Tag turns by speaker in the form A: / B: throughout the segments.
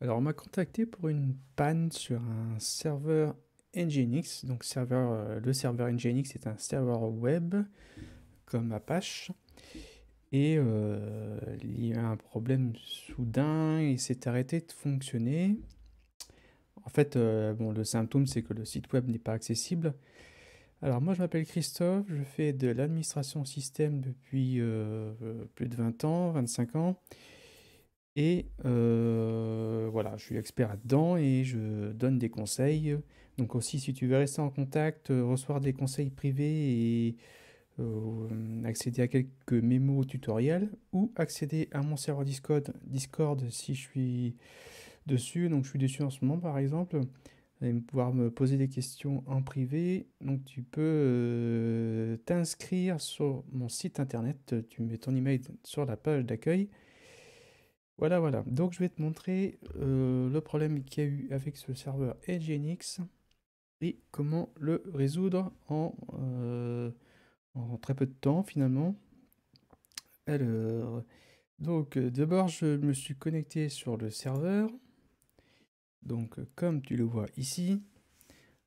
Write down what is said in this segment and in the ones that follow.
A: Alors, on m'a contacté pour une panne sur un serveur Nginx. Donc, serveur, euh, le serveur Nginx est un serveur web comme Apache. Et euh, il y a un problème soudain, il s'est arrêté de fonctionner. En fait, euh, bon, le symptôme, c'est que le site web n'est pas accessible. Alors moi, je m'appelle Christophe, je fais de l'administration système depuis plus de 20 ans, 25 ans. Et je suis expert là-dedans et je donne des conseils. Donc aussi, si tu veux rester en contact, euh, recevoir des conseils privés et euh, accéder à quelques mémos tutoriels ou accéder à mon serveur Discord, Discord si je suis dessus. Donc je suis dessus en ce moment par exemple et pouvoir me poser des questions en privé. Donc tu peux euh, t'inscrire sur mon site internet, tu mets ton email sur la page d'accueil voilà, voilà. Donc, je vais te montrer euh, le problème qu'il y a eu avec ce serveur Nginx et comment le résoudre en, euh, très peu de temps, finalement. Alors, donc, euh, d'abord, je me suis connecté sur le serveur. Donc, comme tu le vois ici.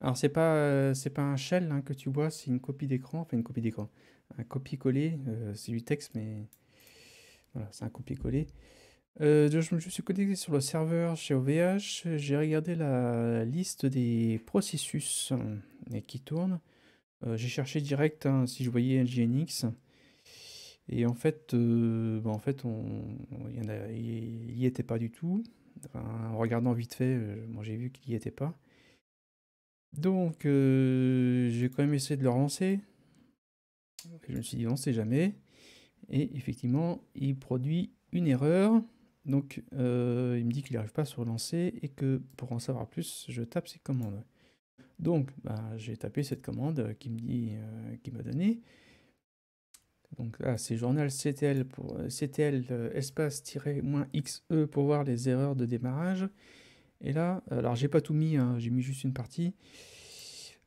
A: Alors, c'est pas, pas un shell hein, que tu vois, c'est une copie d'écran. Enfin, une copie d'écran. Un copier-coller. c'est du texte, mais... Voilà, c'est un copier-coller. Euh, je me suis connecté sur le serveur chez OVH, j'ai regardé la liste des processus euh, qui tournent. Euh, j'ai cherché direct hein, si je voyais NGNX. Et en fait, bah, en fait il n'y était pas du tout. en regardant vite fait, j'ai vu qu'il n'y était pas. Donc, j'ai quand même essayé de le relancer. Je me suis dit, on ne sait jamais. Et effectivement, il produit une erreur. Donc, euh, il me dit qu'il n'arrive pas à se relancer et que pour en savoir plus, je tape ses commandes. Donc, bah, j'ai tapé cette commande qui me dit, euh, qui m'a donné. Donc ah, c'est journal CTL, euh, espace-xe pour voir les erreurs de démarrage. Et là, alors j'ai pas tout mis, hein, j'ai mis juste une partie.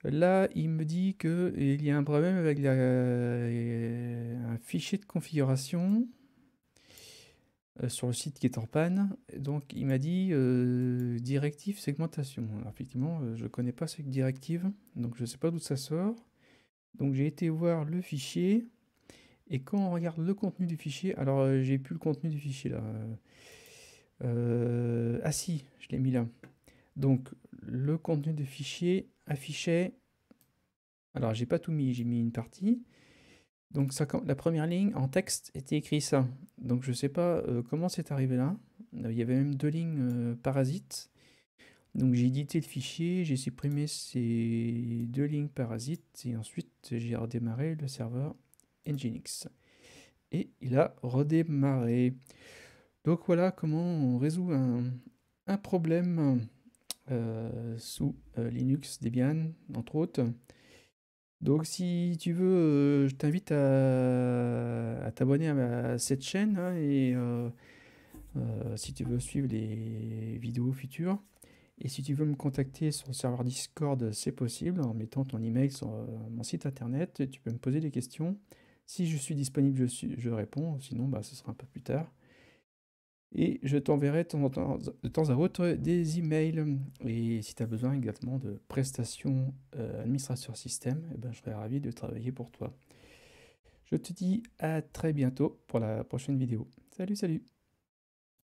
A: Là, il me dit qu'il y a un problème avec un fichier de configuration. Euh, sur le site qui est en panne. Donc il m'a dit euh, directive segmentation. Alors, effectivement, euh, je ne connais pas cette directive, donc je ne sais pas d'où ça sort. Donc j'ai été voir le fichier. Et quand on regarde le contenu du fichier, alors j'ai plus le contenu du fichier là. ah si, je l'ai mis là. Donc le contenu du fichier affichait. Alors j'ai pas tout mis, j'ai mis une partie. Donc la première ligne en texte était écrite ça. Donc je ne sais pas euh, comment c'est arrivé là. Euh, il y avait même deux lignes euh, parasites. Donc j'ai édité le fichier, j'ai supprimé ces deux lignes parasites et ensuite j'ai redémarré le serveur Nginx. Et il a redémarré. Donc voilà comment on résout un, problème sous Linux Debian, entre autres. Donc si tu veux, euh, je t'invite à, t'abonner à, cette chaîne hein, et euh, euh, si tu veux suivre les vidéos futures. Et si tu veux me contacter sur le serveur Discord, c'est possible en mettant ton email sur mon site internet. Tu peux me poser des questions. Si je suis disponible, je, réponds. Sinon, bah, ce sera un peu plus tard. Et je t'enverrai de temps à autre des emails. Et si tu as besoin également de prestations euh, administrateur système, eh ben, je serai ravi de travailler pour toi. Je te dis à très bientôt pour la prochaine vidéo. Salut, salut